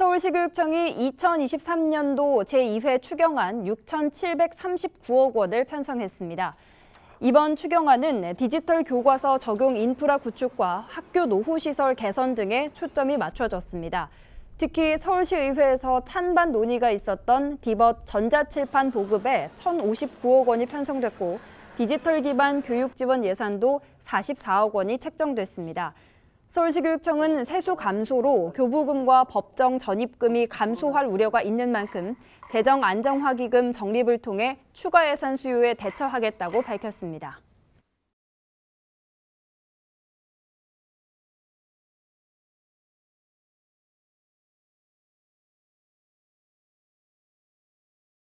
서울시교육청이 2023년도 제2회 추경안 6,739억 원을 편성했습니다. 이번 추경안은 디지털 교과서 적용 인프라 구축과 학교 노후시설 개선 등에 초점이 맞춰졌습니다. 특히 서울시의회에서 찬반 논의가 있었던 디벗 전자칠판 보급에 1,059억 원이 편성됐고 디지털 기반 교육 지원 예산도 44억 원이 책정됐습니다. 서울시교육청은 세수 감소로 교부금과 법정 전입금이 감소할 우려가 있는 만큼 재정 안정화기금 정립을 통해 추가 예산 수요에 대처하겠다고 밝혔습니다.